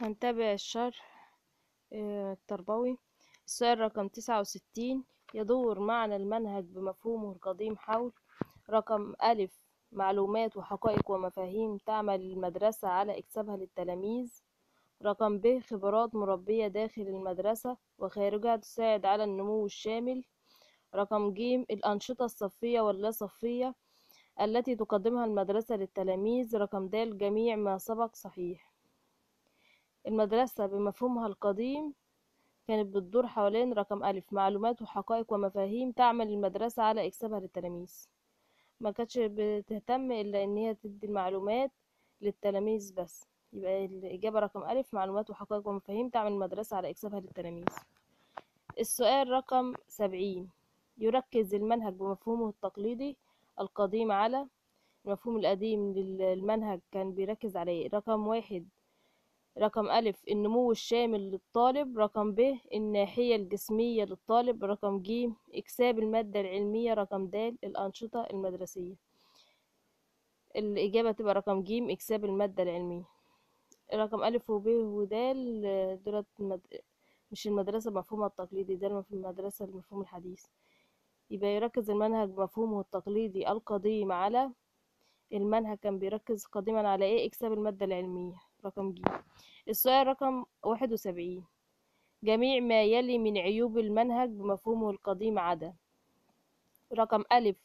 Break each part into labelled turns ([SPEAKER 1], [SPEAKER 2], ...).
[SPEAKER 1] هنتابع الشرح آه، التربوي السؤال رقم تسعة وستين يدور معنى المنهج بمفهومه القديم حول رقم ألف معلومات وحقائق ومفاهيم تعمل المدرسة على إكسابها للتلاميذ رقم ب خبرات مربية داخل المدرسة وخارجها تساعد على النمو الشامل رقم ج الأنشطة الصفية واللا صفية التي تقدمها المدرسة للتلاميذ رقم د جميع ما سبق صحيح المدرسة بمفهومها القديم كانت بتدور حوالين رقم ألف معلومات وحقائق ومفاهيم تعمل المدرسة على إكسابها للتلاميذ ما كانتش بتهتم إلا إن هي تدي المعلومات للتلاميذ بس يبقى الإجابة رقم ألف معلومات وحقائق ومفاهيم تعمل المدرسة على إكسابها للتلاميذ السؤال رقم سبعين يركز المنهج بمفهومه التقليدي القديم على المفهوم القديم للمنهج كان بيركز عليه إيه؟ رقم واحد رقم أ النمو الشامل للطالب رقم ب الناحية الجسمية للطالب رقم ج إكساب المادة العلمية رقم د الأنشطة المدرسية الإجابة تبقى رقم ج إكساب المادة العلمية رقم أ و ب و د دولت مد... مش المدرسة بمفهومها التقليدي ده في المدرسة بمفهوم الحديث يبقى يركز المنهج بمفهومه التقليدي القديم على المنهج كان بيركز قديما على ايه إكساب المادة العلمية رقم ج السؤال رقم واحد وسبعين جميع ما يلي من عيوب المنهج بمفهومه القديم عدا رقم ألف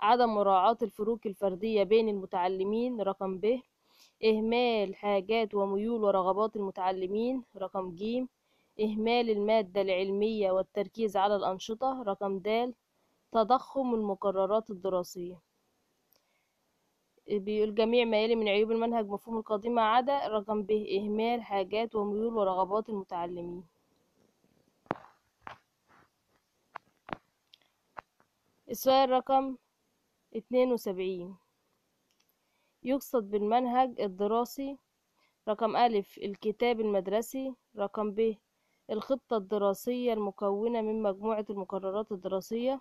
[SPEAKER 1] عدم مراعاة الفروق الفردية بين المتعلمين رقم ب إهمال حاجات وميول ورغبات المتعلمين رقم ج إهمال المادة العلمية والتركيز على الأنشطة رقم د تضخم المقررات الدراسية بيقول جميع ما يلي من عيوب المنهج مفهوم القديم ما عدا رقم ب إهمال حاجات وميول ورغبات المتعلمين السؤال رقم اتنين وسبعين يقصد بالمنهج الدراسي رقم ألف الكتاب المدرسي رقم ب الخطة الدراسية المكونة من مجموعة المقررات الدراسية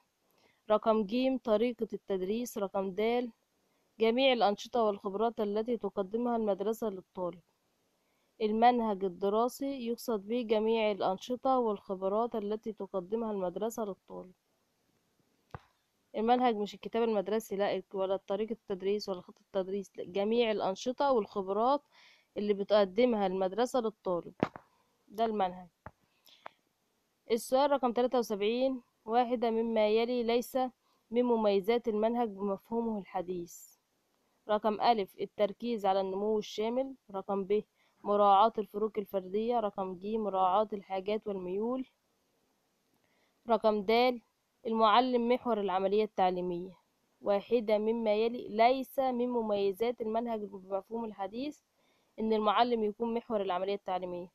[SPEAKER 1] رقم ج طريقة التدريس رقم د جميع الأنشطة والخبرات التي تقدمها المدرسة للطالب المنهج الدراسي يقصد به جميع الأنشطة والخبرات التي تقدمها المدرسة للطالب المنهج مش الكتاب المدرسي لا ولا طريقة التدريس ولا خطة التدريس لا. جميع الأنشطة والخبرات اللي بتقدمها المدرسة للطالب ده المنهج السؤال رقم 73 واحدة مما يلي ليس من مميزات المنهج بمفهومه الحديث رقم أ التركيز على النمو الشامل رقم ب مراعاة الفروق الفردية رقم ج مراعاة الحاجات والميول رقم د المعلم محور العملية التعليمية واحدة مما يلي ليس من مميزات المنهج بمفهوم الحديث إن المعلم يكون محور العملية التعليمية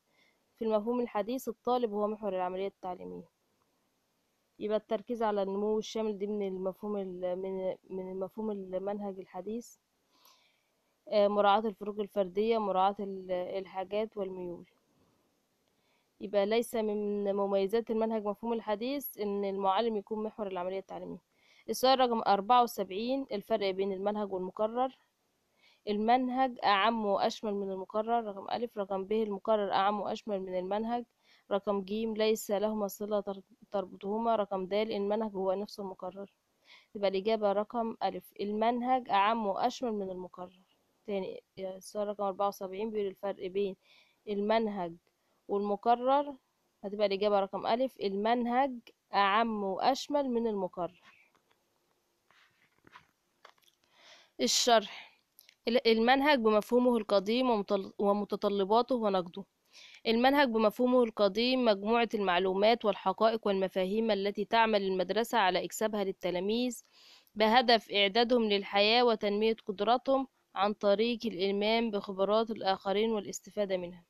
[SPEAKER 1] في المفهوم الحديث الطالب هو محور العملية التعليمية يبقى التركيز على النمو الشامل دي من المفهوم من المفهوم المنهج الحديث آه، مراعاة الفروق الفردية مراعاة الحاجات والميول يبقى ليس من مميزات المنهج مفهوم الحديث ان المعلم يكون محور العملية التعليمية السؤال رقم أربعة وسبعين الفرق بين المنهج والمكرر المنهج أعم وأشمل من المكرر رقم ألف رقم ب المكرر أعم وأشمل من المنهج رقم ج ليس لهما صلة تربطهما رقم د المنهج هو نفس المكرر يبقى الإجابة رقم ألف المنهج أعم وأشمل من المكرر تاني السؤال رقم أربعة وسبعين بيقول الفرق بين المنهج والمكرر هتبقى الإجابة رقم ألف المنهج أعم وأشمل من المكرر الشرح المنهج بمفهومه القديم ومتطلباته ونقده المنهج بمفهومه القديم مجموعة المعلومات والحقائق والمفاهيم التي تعمل المدرسة على إكسابها للتلاميذ بهدف إعدادهم للحياة وتنمية قدراتهم عن طريق الإلمام بخبرات الآخرين والاستفادة منها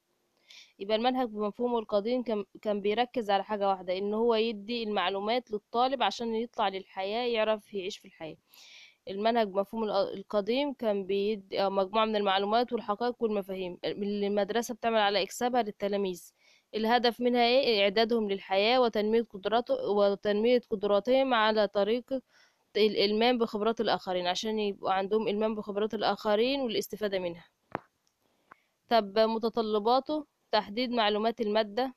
[SPEAKER 1] يبقى المنهج بمفهومه القديم كان بيركز على حاجة واحدة إن هو يدي المعلومات للطالب عشان يطلع للحياة يعرف يعيش في الحياة المنهج بمفهوم القديم كان بيدي مجموعة من المعلومات والحقائق والمفاهيم اللي المدرسة بتعمل على إكسابها للتلاميذ الهدف منها إيه؟ إعدادهم للحياة وتنمية قدراته وتنمية قدراتهم على طريق الإلمام بخبرات الآخرين عشان يبقوا عندهم إلمام بخبرات الآخرين والاستفادة منها طب متطلباته تحديد معلومات المادة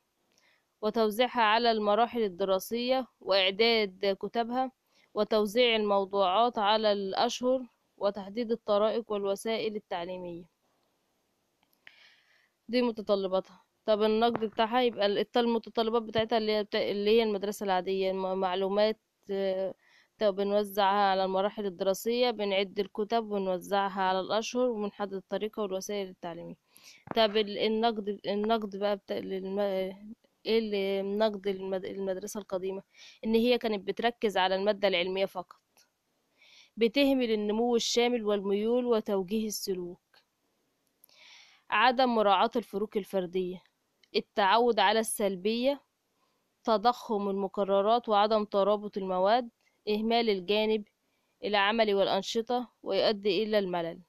[SPEAKER 1] وتوزيعها على المراحل الدراسية وإعداد كتبها وتوزيع الموضوعات على الأشهر وتحديد الطرائق والوسائل التعليمية دي متطلباتها طب النقد بتاعها يبقى المتطلبات بتاعتها اللي هي المدرسة العادية معلومات ستة وبنوزعها على المراحل الدراسية بنعد الكتب ونوزعها على الأشهر وبنحدد الطريقة والوسائل التعليمية طب النقد النقد بقى بتا... للم... ايه النقد المدرسة القديمة ان هي كانت بتركز على المادة العلمية فقط بتهمل النمو الشامل والميول وتوجيه السلوك عدم مراعاة الفروق الفردية التعود على السلبية تضخم المقررات وعدم ترابط المواد إهمال الجانب العملي والأنشطة ويؤدي إلى الملل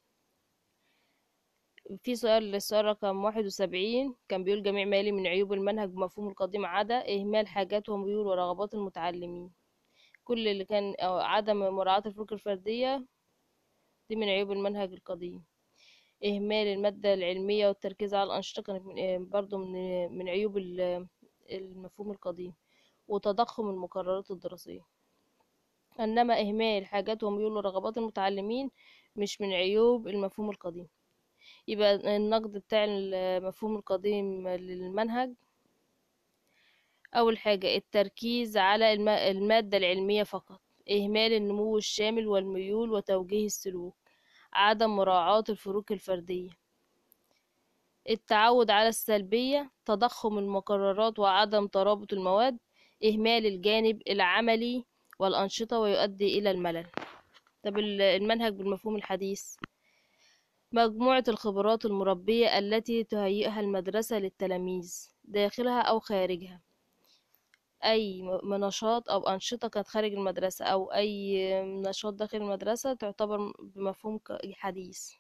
[SPEAKER 1] في سؤال للسؤال رقم واحد وسبعين كان بيقول جميع ما يلي من عيوب المنهج بمفهوم القديم عدا إهمال حاجات وميول ورغبات المتعلمين كل اللي كان أو عدم مراعاة الفروق الفردية دي من عيوب المنهج القديم إهمال المادة العلمية والتركيز على الأنشطة كانت إيه، برضو من, من عيوب المفهوم القديم وتضخم المقررات الدراسية إنما إهمال حاجات وميول ورغبات المتعلمين مش من عيوب المفهوم القديم يبقى النقد بتاع المفهوم القديم للمنهج أول حاجة التركيز على المادة العلمية فقط إهمال النمو الشامل والميول وتوجيه السلوك عدم مراعاة الفروق الفردية التعود على السلبية تضخم المقررات وعدم ترابط المواد إهمال الجانب العملي والأنشطة ويؤدي إلى الملل طب المنهج بالمفهوم الحديث مجموعة الخبرات المربية التي تهيئها المدرسة للتلاميذ داخلها أو خارجها أي نشاط أو أنشطة كانت خارج المدرسة أو أي نشاط داخل المدرسة تعتبر بمفهوم حديث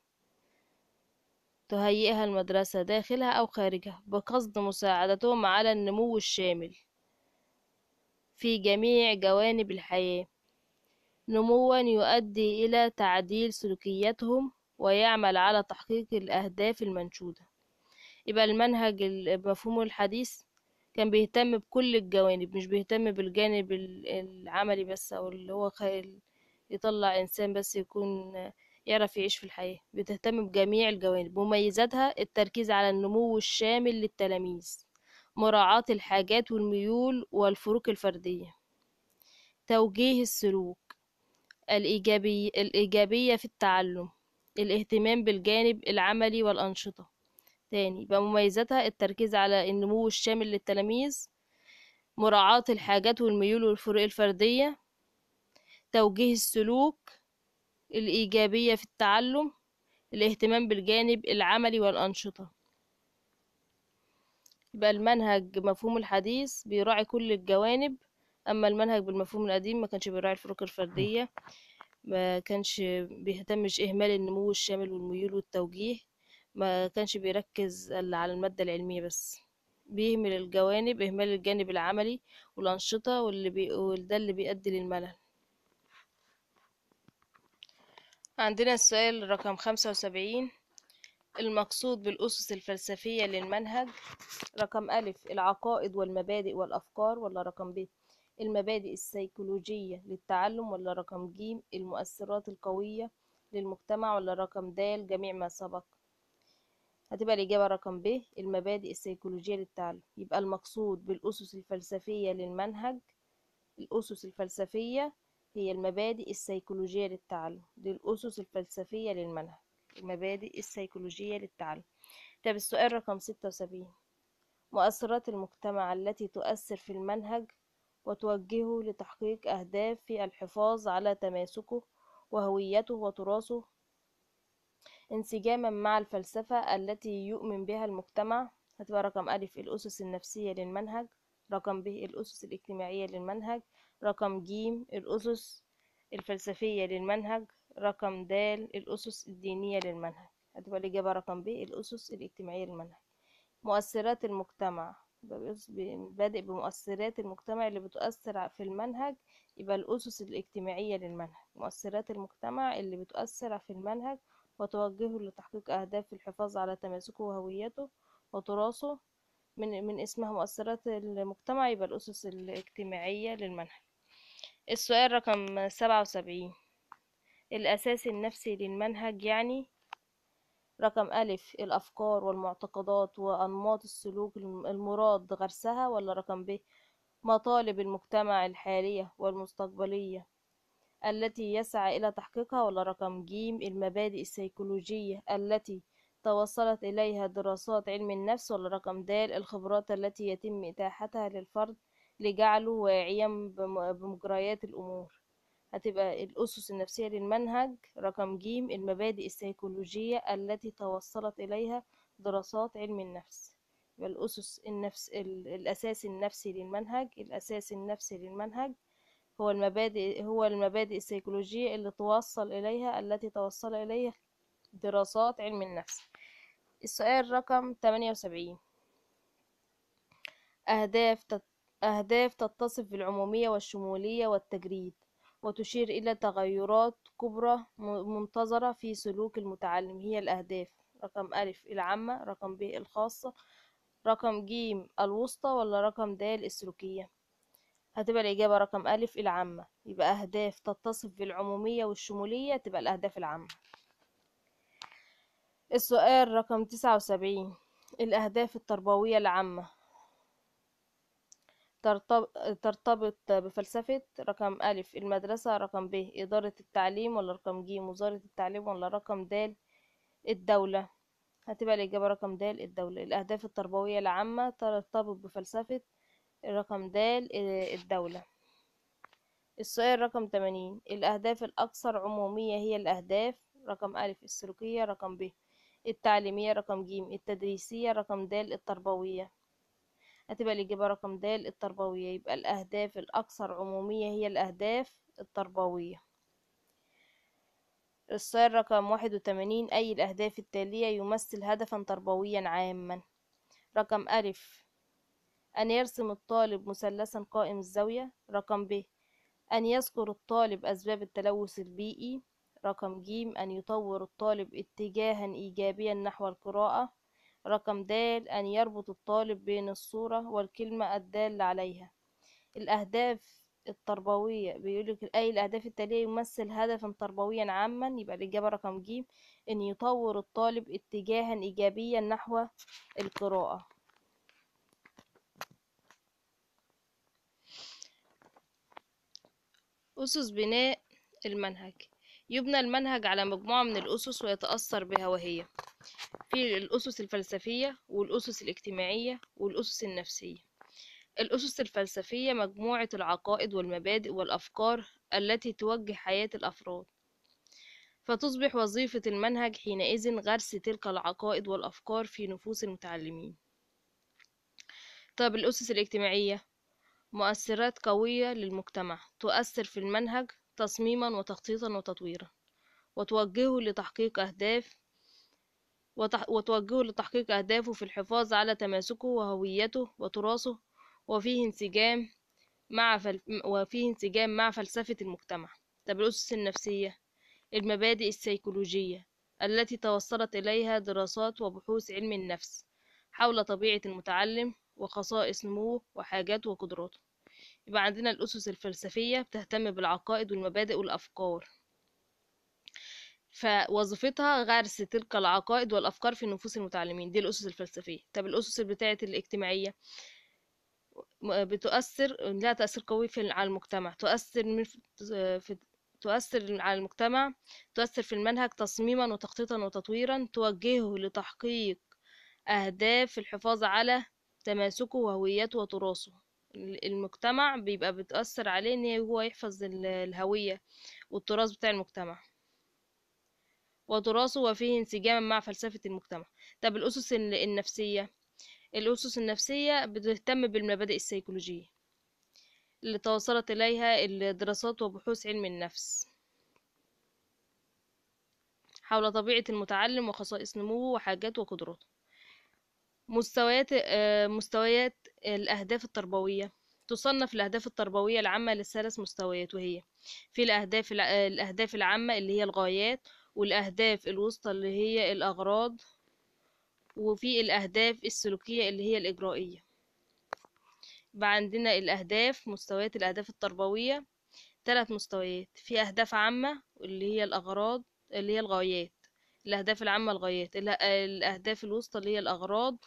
[SPEAKER 1] تهيئها المدرسة داخلها أو خارجها بقصد مساعدتهم على النمو الشامل في جميع جوانب الحياة نمواً يؤدي إلى تعديل سلوكياتهم ويعمل على تحقيق الأهداف المنشودة يبقى المنهج المفهوم الحديث كان بيهتم بكل الجوانب مش بيهتم بالجانب العملي بس أو اللي هو يطلع إنسان بس يكون يعرف يعيش في الحياة بتهتم بجميع الجوانب مميزاتها التركيز على النمو الشامل للتلاميذ مراعاة الحاجات والميول والفروق الفردية توجيه السلوك الإيجابي الإيجابية في التعلم الاهتمام بالجانب العملي والأنشطة تاني يبقى مميزاتها التركيز على النمو الشامل للتلاميذ مراعاة الحاجات والميول والفروق الفردية توجيه السلوك الإيجابية في التعلم الاهتمام بالجانب العملي والأنشطة يبقى المنهج مفهوم الحديث بيراعي كل الجوانب أما المنهج بالمفهوم القديم ما كانش بيراعي الفروق الفردية ما كانش بيهتمش إهمال النمو الشامل والميول والتوجيه ما كانش بيركز إلا على المادة العلمية بس بيهمل الجوانب إهمال الجانب العملي والأنشطة واللي بي... وده اللي بيؤدي للملل عندنا السؤال رقم خمسة وسبعين المقصود بالأسس الفلسفية للمنهج رقم أ العقائد والمبادئ والأفكار ولا رقم ب المبادئ السيكولوجية للتعلم ولا رقم ج المؤثرات القوية للمجتمع ولا رقم د جميع ما سبق هتبقى الإجابة رقم ب المبادئ السيكولوجية للتعلم يبقى المقصود بالأسس الفلسفية للمنهج الأسس الفلسفية هي المبادئ السيكولوجية للتعلم دي الأسس الفلسفية للمنهج المبادئ السيكولوجية للتعلم طب السؤال رقم ستة وسبعين مؤثرات المجتمع التي تؤثر في المنهج وتوجهه لتحقيق أهداف في الحفاظ على تماسكه وهويته وتراثه انسجاما مع الفلسفة التي يؤمن بها المجتمع هتبقى رقم ألف الأسس النفسية للمنهج رقم ب الأسس الاجتماعية للمنهج رقم ج الأسس الفلسفية للمنهج رقم د الأسس الدينية للمنهج هتبقى الإجابة رقم ب الأسس الاجتماعية للمنهج مؤثرات المجتمع بادئ بمؤثرات المجتمع اللي بتؤثر في المنهج يبقى الأسس الاجتماعية للمنهج مؤثرات المجتمع اللي بتؤثر في المنهج وتوجهه لتحقيق أهداف الحفاظ على تماسكه وهويته وتراثه من, من اسمها مؤثرات المجتمع يبقى الأسس الاجتماعية للمنهج السؤال رقم سبعة وسبعين الأساس النفسي للمنهج يعني رقم ألف الأفكار والمعتقدات وأنماط السلوك المراد غرسها ولا رقم ب مطالب المجتمع الحالية والمستقبلية التي يسعى إلى تحقيقها ولا رقم ج المبادئ السيكولوجية التي توصلت إليها دراسات علم النفس ولا رقم د الخبرات التي يتم إتاحتها للفرد لجعله واعيا بمجريات الأمور هتبقى الأسس النفسية للمنهج رقم ج المبادئ السيكولوجية التي توصلت إليها دراسات علم النفس يبقى الأسس النفس الأساس النفسي للمنهج الأساس النفسي للمنهج هو المبادئ هو المبادئ السيكولوجية اللي توصل إليها التي توصل إليها دراسات علم النفس السؤال رقم 78 أهداف تت... أهداف تتصف بالعمومية والشمولية والتجريد وتشير إلى تغيرات كبرى منتظرة في سلوك المتعلم هي الأهداف رقم أ العامة رقم ب الخاصة رقم ج الوسطى ولا رقم د السلوكية هتبقى الإجابة رقم أ العامة يبقى أهداف تتصف بالعمومية والشمولية تبقى الأهداف العامة السؤال رقم تسعة وسبعين الأهداف التربوية العامة ترتبط بفلسفة رقم أ المدرسة رقم ب إدارة التعليم ولا رقم ج وزارة التعليم ولا رقم د الدولة هتبقى الإجابة رقم د الدولة الأهداف التربوية العامة ترتبط بفلسفة رقم د آه، الدولة السؤال رقم 80 الأهداف الأكثر عمومية هي الأهداف رقم أ السلوكية رقم ب التعليمية رقم ج التدريسية رقم د التربوية هتبقى الإجابة رقم د التربوية يبقى الأهداف الأكثر عمومية هي الأهداف التربوية السؤال رقم واحد وتمانين أي الأهداف التالية يمثل هدفا تربويا عاما رقم ألف أن يرسم الطالب مثلثا قائم الزاوية رقم ب أن يذكر الطالب أسباب التلوث البيئي رقم ج أن يطور الطالب اتجاها إيجابيا نحو القراءة رقم د أن يربط الطالب بين الصورة والكلمة الدالة عليها الأهداف التربوية بيقولك أي الأهداف التالية يمثل هدفا تربويا عاما يبقى الإجابة رقم ج إن يطور الطالب اتجاها إيجابيا نحو القراءة أسس بناء المنهج يبنى المنهج على مجموعة من الأسس ويتأثر بها وهي في الأسس الفلسفية والأسس الاجتماعية والأسس النفسية الأسس الفلسفية مجموعة العقائد والمبادئ والأفكار التي توجه حياة الأفراد فتصبح وظيفة المنهج حينئذ غرس تلك العقائد والأفكار في نفوس المتعلمين طب الأسس الاجتماعية مؤثرات قوية للمجتمع تؤثر في المنهج تصميما وتخطيطا وتطويرا وتوجهه لتحقيق أهداف وتوجهه لتحقيق أهدافه في الحفاظ على تماسكه وهويته وتراثه وفيه انسجام مع فل... وفيه انسجام مع فلسفة المجتمع طب الأسس النفسية المبادئ السيكولوجية التي توصلت إليها دراسات وبحوث علم النفس حول طبيعة المتعلم وخصائص نموه وحاجاته وقدراته يبقى عندنا الأسس الفلسفية بتهتم بالعقائد والمبادئ والأفكار فوظيفتها غرس تلك العقائد والأفكار في نفوس المتعلمين دي الأسس الفلسفية طب الأسس بتاعة الاجتماعية بتؤثر لها تأثير قوي في على المجتمع تؤثر من في تؤثر على المجتمع تؤثر في المنهج تصميما وتخطيطا وتطويرا توجهه لتحقيق أهداف الحفاظ على تماسكه وهويته وتراثه المجتمع بيبقى بتأثر عليه ان هو يحفظ الهوية والتراث بتاع المجتمع وتراثه وفيه انسجام مع فلسفة المجتمع طب الأسس النفسية الأسس النفسية بتهتم بالمبادئ السيكولوجية اللي توصلت إليها الدراسات وبحوث علم النفس حول طبيعة المتعلم وخصائص نموه وحاجات وقدراته مستويات آه، مستويات الأهداف التربوية تصنف الأهداف التربوية العامة لثلاث مستويات وهي في الأهداف الأهداف العامة اللي هي الغايات والأهداف الوسطى اللي هي الأغراض وفي الأهداف السلوكية اللي هي الإجرائية بقى عندنا الأهداف مستويات الأهداف التربوية ثلاث مستويات في أهداف عامة اللي هي الأغراض اللي هي الغايات الأهداف العامة الغايات الأهداف الوسطى اللي هي الأغراض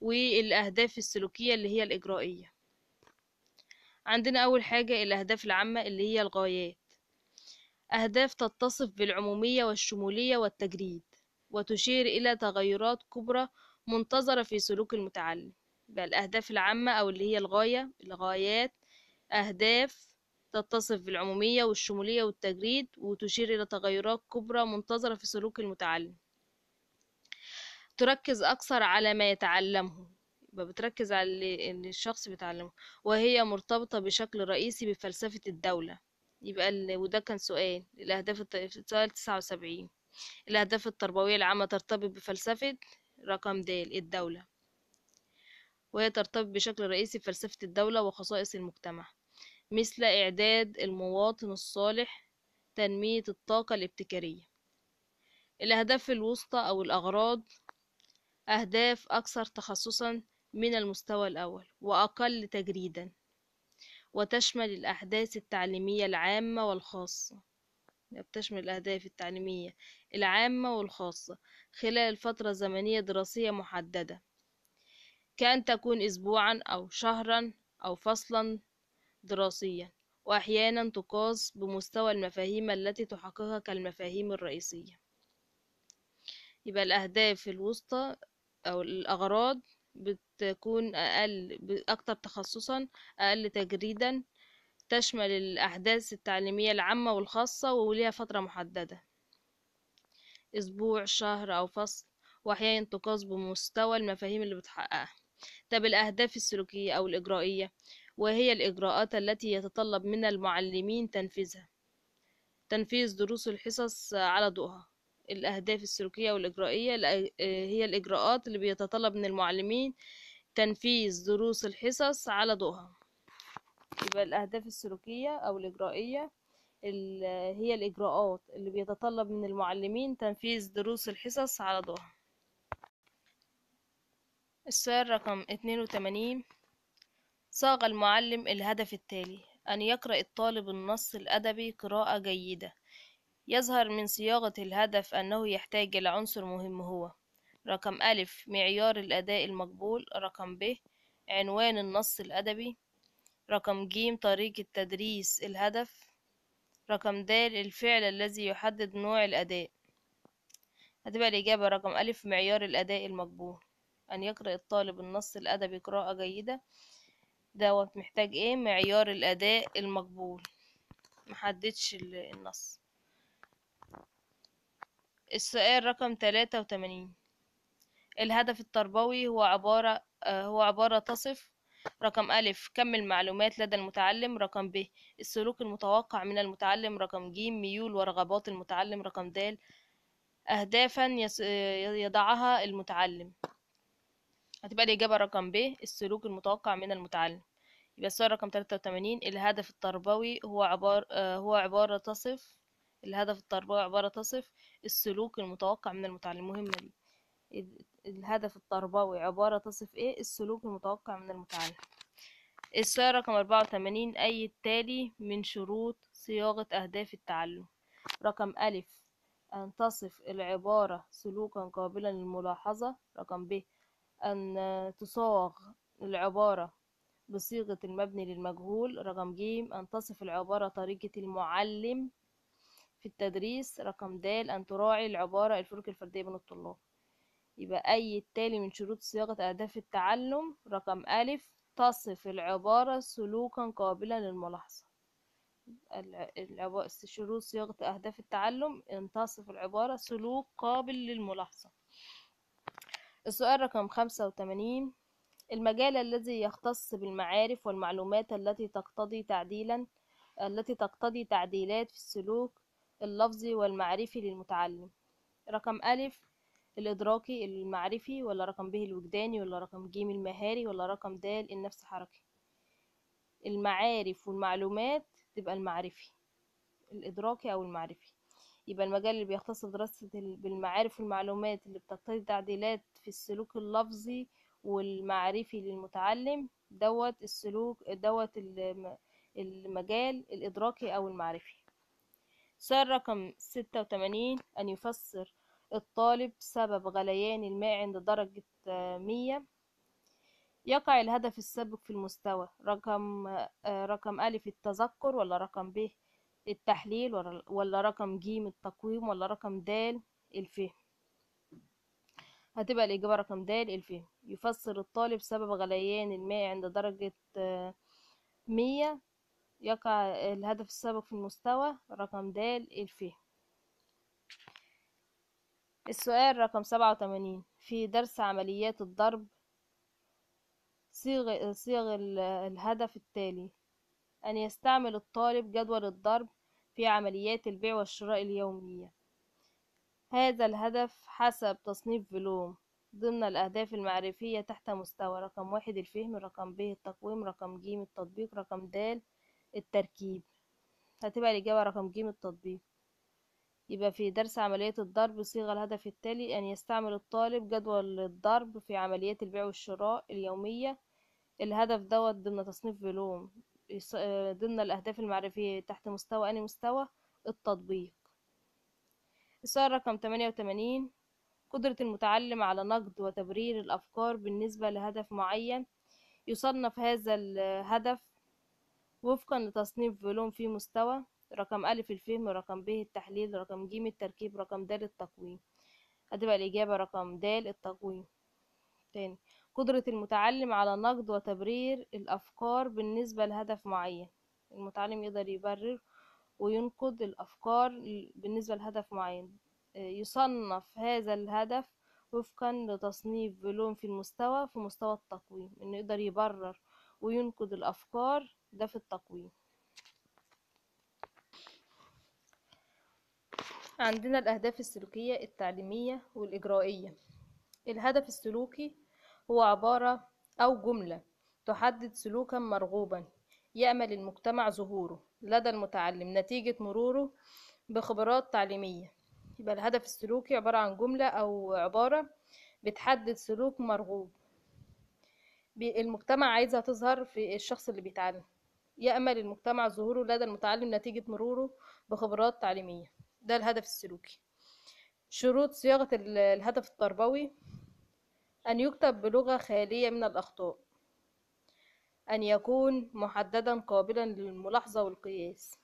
[SPEAKER 1] والأهداف السلوكية اللي هي الإجرائية عندنا أول حاجة الأهداف العامة اللي هي الغايات أهداف تتصف بالعمومية والشمولية والتجريد وتشير إلى تغيرات كبرى منتظرة في سلوك المتعلم بقى الأهداف العامة أو اللي هي الغاية الغايات أهداف تتصف بالعمومية والشمولية والتجريد وتشير إلى تغيرات كبرى منتظرة في سلوك المتعلم تركز أكثر على ما يتعلمه يبقى بتركز على اللي, الشخص بيتعلمه وهي مرتبطة بشكل رئيسي بفلسفة الدولة يبقى ال... وده كان سؤال الأهداف سؤال تسعة وسبعين الأهداف التربوية العامة ترتبط بفلسفة رقم د الدولة وهي ترتبط بشكل رئيسي بفلسفة الدولة وخصائص المجتمع مثل إعداد المواطن الصالح تنمية الطاقة الابتكارية الأهداف الوسطى أو الأغراض أهداف أكثر تخصصًا من المستوى الأول وأقل تجريدًا وتشمل الأحداث التعليمية العامة والخاصة بتشمل الأهداف التعليمية العامة والخاصة خلال فترة زمنية دراسية محددة كأن تكون أسبوعا أو شهرا أو فصلا دراسيا وأحيانا تقاس بمستوى المفاهيم التي تحققها كالمفاهيم الرئيسية يبقى الأهداف الوسطى أو الأغراض بتكون أقل أكتر تخصصا أقل تجريدا تشمل الأحداث التعليمية العامة والخاصة وليها فترة محددة أسبوع شهر أو فصل وأحيانا تقاس بمستوى المفاهيم اللي بتحققها طب الأهداف السلوكية أو الإجرائية وهي الإجراءات التي يتطلب من المعلمين تنفيذها تنفيذ دروس الحصص على ضوءها الأهداف السلوكية والإجرائية آه، هي الإجراءات اللي بيتطلب من المعلمين تنفيذ دروس الحصص على ضوءها يبقى الأهداف السلوكية أو الإجرائية هي الإجراءات اللي بيتطلب من المعلمين تنفيذ دروس الحصص على ضوءها السؤال رقم 82 صاغ المعلم الهدف التالي أن يقرأ الطالب النص الأدبي قراءة جيدة يظهر من صياغة الهدف أنه يحتاج إلى عنصر مهم هو رقم أ معيار الأداء المقبول رقم ب عنوان النص الأدبي رقم ج طريقة تدريس الهدف رقم د الفعل الذي يحدد نوع الأداء هتبقى الإجابة رقم أ معيار الأداء المقبول أن يقرأ الطالب النص الأدبي قراءة جيدة دوت محتاج ايه معيار الأداء المقبول محددش النص السؤال رقم تلاتة وتمانين الهدف التربوي هو عبارة آه، هو عبارة تصف رقم أ كم المعلومات لدى المتعلم رقم ب السلوك المتوقع من المتعلم رقم ج ميول ورغبات المتعلم رقم د أهدافا آه، يضعها المتعلم هتبقى الإجابة رقم ب السلوك المتوقع من المتعلم يبقى السؤال رقم تلاتة وتمانين الهدف التربوي هو عبارة آه، هو عبارة تصف الهدف التربوي عبارة تصف السلوك المتوقع من المتعلم مهمة دي الهدف التربوي عبارة تصف ايه السلوك المتوقع من المتعلم السؤال رقم أربعة وتمانين أي التالي من شروط صياغة أهداف التعلم رقم ألف أن تصف العبارة سلوكا قابلا للملاحظة رقم ب أن تصاغ العبارة بصيغة المبني للمجهول رقم ج أن تصف العبارة طريقة المعلم في التدريس رقم د أن تراعي العبارة الفروق الفردية بين الطلاب يبقى أي التالي من شروط صياغة أهداف التعلم رقم أ تصف العبارة سلوكا قابلا للملاحظة شروط صياغة أهداف التعلم أن تصف العبارة سلوك قابل للملاحظة السؤال رقم خمسة وتمانين المجال الذي يختص بالمعارف والمعلومات التي تقتضي تعديلا التي تقتضي تعديلات في السلوك اللفظي والمعرفي للمتعلم رقم ألف الإدراكي المعرفي ولا رقم ب الوجداني ولا رقم ج المهاري ولا رقم د النفس حركي المعارف والمعلومات تبقى المعرفي الإدراكي أو المعرفي يبقى المجال اللي بيختص بدراسة بالمعارف والمعلومات اللي بتقتضي تعديلات في السلوك اللفظي والمعرفي للمتعلم دوت السلوك دوت المجال الإدراكي أو المعرفي سؤال رقم ستة وتمانين أن يفسر الطالب سبب غليان الماء عند درجة آه، مية يقع الهدف السابق في المستوى رقم آه، رقم ألف التذكر ولا رقم ب التحليل ولا رقم ج التقويم ولا رقم د الفهم هتبقى الإجابة رقم د الفهم يفسر الطالب سبب غليان الماء عند درجة آه، مية يقع الهدف السابق في المستوى رقم د الفهم السؤال رقم سبعة وتمانين في درس عمليات الضرب صيغ, صيغ الهدف التالي أن يستعمل الطالب جدول الضرب في عمليات البيع والشراء اليومية هذا الهدف حسب تصنيف فلوم ضمن الأهداف المعرفية تحت مستوى رقم واحد الفهم رقم ب التقويم رقم ج التطبيق رقم د التركيب هتبقى الإجابة رقم ج التطبيق يبقى في درس عملية الضرب صيغة الهدف التالي أن يستعمل الطالب جدول الضرب في عمليات البيع والشراء اليومية الهدف دوت ضمن تصنيف بلوم آه، ضمن الأهداف المعرفية تحت مستوى أي مستوى التطبيق السؤال رقم 88 قدرة المتعلم على نقد وتبرير الأفكار بالنسبة لهدف معين يصنف هذا الهدف وفقا لتصنيف فيلوم في مستوى رقم أ الفهم رقم ب التحليل رقم ج التركيب رقم د التقويم هتبقى الإجابة رقم د التقويم تاني قدرة المتعلم على نقد وتبرير الأفكار بالنسبة لهدف معين المتعلم يقدر يبرر وينقد الأفكار بالنسبة لهدف معين آه، يصنف هذا الهدف وفقا لتصنيف بلوم في المستوى في مستوى التقويم انه يقدر يبرر وينقد الأفكار ده في التقويم عندنا الأهداف السلوكية التعليمية والإجرائية الهدف السلوكي هو عبارة أو جملة تحدد سلوكا مرغوبا يأمل المجتمع ظهوره لدى المتعلم نتيجة مروره بخبرات تعليمية يبقى الهدف السلوكي عبارة عن جملة أو عبارة بتحدد سلوك مرغوب المجتمع عايزها تظهر في الشخص اللي بيتعلم يأمل المجتمع ظهوره لدى المتعلم نتيجة مروره بخبرات تعليمية ده الهدف السلوكي شروط صياغة الهدف التربوي أن يكتب بلغة خالية من الأخطاء أن يكون محددا قابلا للملاحظة والقياس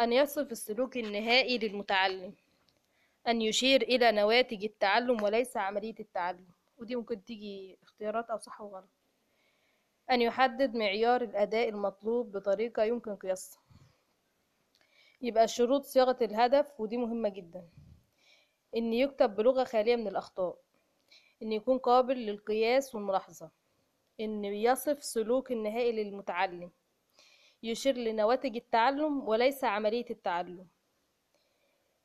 [SPEAKER 1] أن يصف السلوك النهائي للمتعلم أن يشير إلى نواتج التعلم وليس عملية التعلم ودي ممكن تيجي اختيارات أو صح وغلط أن يحدد معيار الأداء المطلوب بطريقة يمكن قياسها يبقى شروط صياغة الهدف ودي مهمة جدا إن يكتب بلغة خالية من الأخطاء إن يكون قابل للقياس والملاحظة إن يصف سلوك النهائي للمتعلم يشير لنواتج التعلم وليس عملية التعلم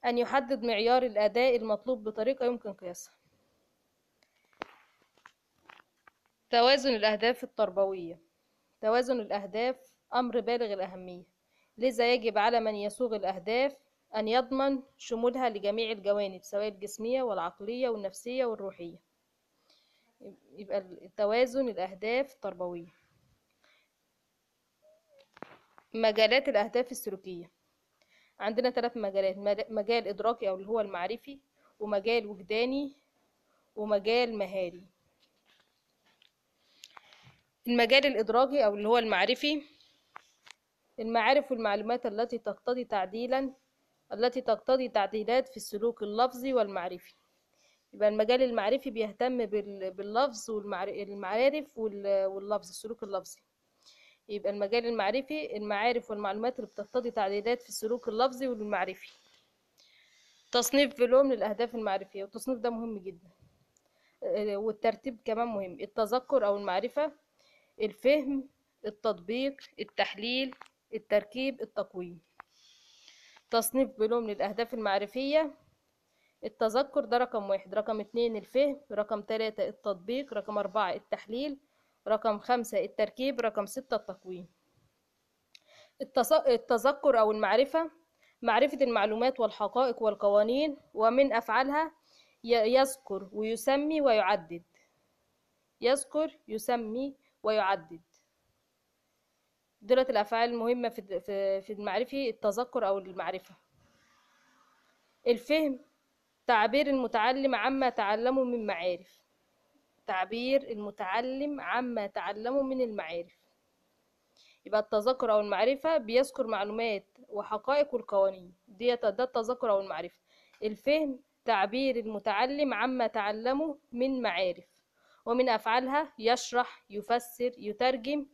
[SPEAKER 1] أن يحدد معيار الأداء المطلوب بطريقة يمكن قياسها توازن الأهداف التربوية توازن الأهداف أمر بالغ الأهمية لذا يجب على من يصوغ الأهداف أن يضمن شمولها لجميع الجوانب سواء الجسمية والعقلية والنفسية والروحية يبقى توازن الأهداف التربوية مجالات الأهداف السلوكية عندنا ثلاث مجالات مجال إدراكي أو اللي هو المعرفي ومجال وجداني ومجال مهاري المجال الإدراجي أو اللي هو المعرفي المعارف والمعلومات التي تقتضي تعديلا التي تقتضي تعديلات في السلوك اللفظي والمعرفي يبقى المجال المعرفي بيهتم باللفظ والمعارف واللفظ السلوك اللفظي يبقى المجال المعرفي المعارف والمعلومات اللي بتقتضي تعديلات في السلوك اللفظي والمعرفي تصنيف فيلوم للأهداف المعرفية والتصنيف ده مهم جدا آه، والترتيب كمان مهم التذكر أو المعرفة الفهم التطبيق التحليل التركيب التقويم تصنيف بلوم للأهداف المعرفية التذكر ده رقم واحد رقم اتنين الفهم رقم تلاتة التطبيق رقم أربعة التحليل رقم خمسة التركيب رقم ستة التقويم التذكر أو المعرفة معرفة المعلومات والحقائق والقوانين ومن أفعالها يذكر ويسمي ويعدد يذكر يسمي ويعدد دولت الأفعال المهمة في المعرفي التذكر أو المعرفة الفهم تعبير المتعلم عما تعلمه من معارف تعبير المتعلم عما تعلمه من المعارف يبقى التذكر أو المعرفة بيذكر معلومات وحقائق والقوانين ديت ده التذكر أو المعرفة الفهم تعبير المتعلم عما تعلمه من معارف ومن أفعالها يشرح يفسر يترجم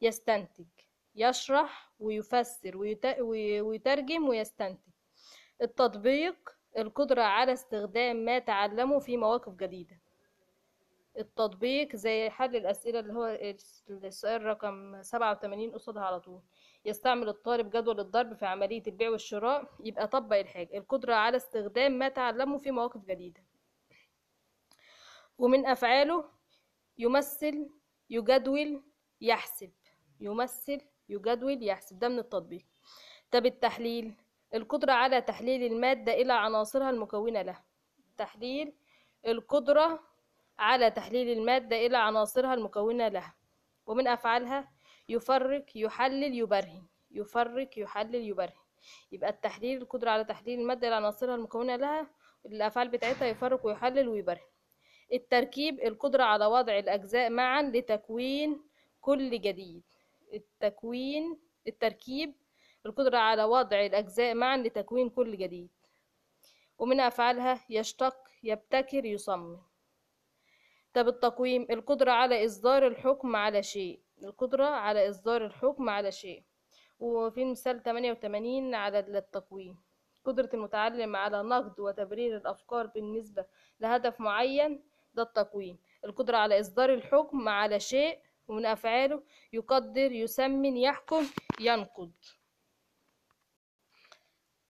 [SPEAKER 1] يستنتج يشرح ويفسر ويترجم ويستنتج التطبيق القدرة على استخدام ما تعلمه في مواقف جديدة التطبيق زي حل الأسئلة اللي هو السؤال رقم سبعة وتمانين قصادها على طول يستعمل الطالب جدول الضرب في عملية البيع والشراء يبقى طبق الحاجة القدرة على استخدام ما تعلمه في مواقف جديدة ومن أفعاله يمثل يجدول يحسب يمثل يجدول يحسب ده من التطبيق طب التحليل القدرة على تحليل المادة إلى عناصرها المكونة لها تحليل القدرة على تحليل المادة إلى عناصرها المكونة لها ومن أفعالها يفرق يحلل يبرهن يفرق يحلل يبرهن يبقى التحليل القدرة على تحليل المادة إلى عناصرها المكونة لها الأفعال بتاعتها يفرق ويحلل ويبرهن التركيب القدرة على وضع الأجزاء معا لتكوين كل جديد التكوين التركيب القدرة على وضع الأجزاء معا لتكوين كل جديد ومن أفعالها يشتق يبتكر يصمم طب التقويم القدرة على إصدار الحكم على شيء القدرة على إصدار الحكم على شيء وفي مثال 88 على التقويم قدرة المتعلم على نقد وتبرير الأفكار بالنسبة لهدف معين ده التقويم القدرة على إصدار الحكم على شيء ومن أفعاله يقدر يسمن يحكم ينقض